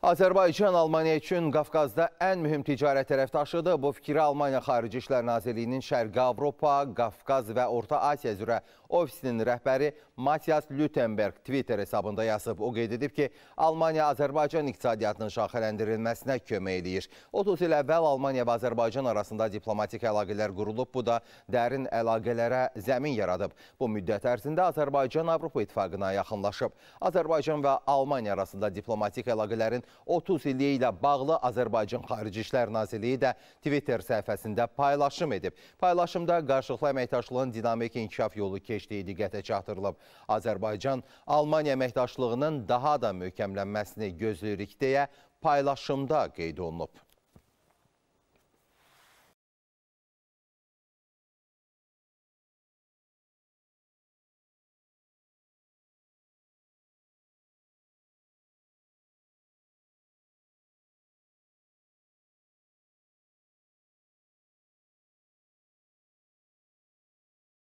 Azərbaycan Almaniya üçün Qafqazda ən mühüm ticarət tərəfdaşıdır. Bu fikri Almaniya Xarici İşlər Nazirliyinin Şərqi Avropa, Qafqaz və Orta Asiya üzrə ofisinin rəhbəri Matias Lütenberg Twitter hesabında yazıb. O qeyd edib ki, Almaniya Azərbaycan iqtisadiyyatının şaxələndirilməsinə kömək eləyir. 30 il əvvəl Almaniya və Azərbaycan arasında diplomatik əlaqələr qurulub, bu da dərin əlaqələrə zəmin yaradıb. Bu müddət ərzində Azərbaycan Avropa İttifaqına yaxınlaşıb. Azərbaycan və Almaniya arasında diplomatik əlaqələrin 30 illiyi ilə bağlı Azərbaycan Xarici İşlər Nazirliyi də Twitter səhifəsində paylaşım edib. Paylaşımda qarşılıqlı əməkdaşlığın dinamik inkişaf yolu keçdiyi diqqətə çatdırılıb. Azərbaycan Almaniya əməkdaşlığının daha da möhkəmlənməsini gözləyirik deyə paylaşımda qeyd olunub.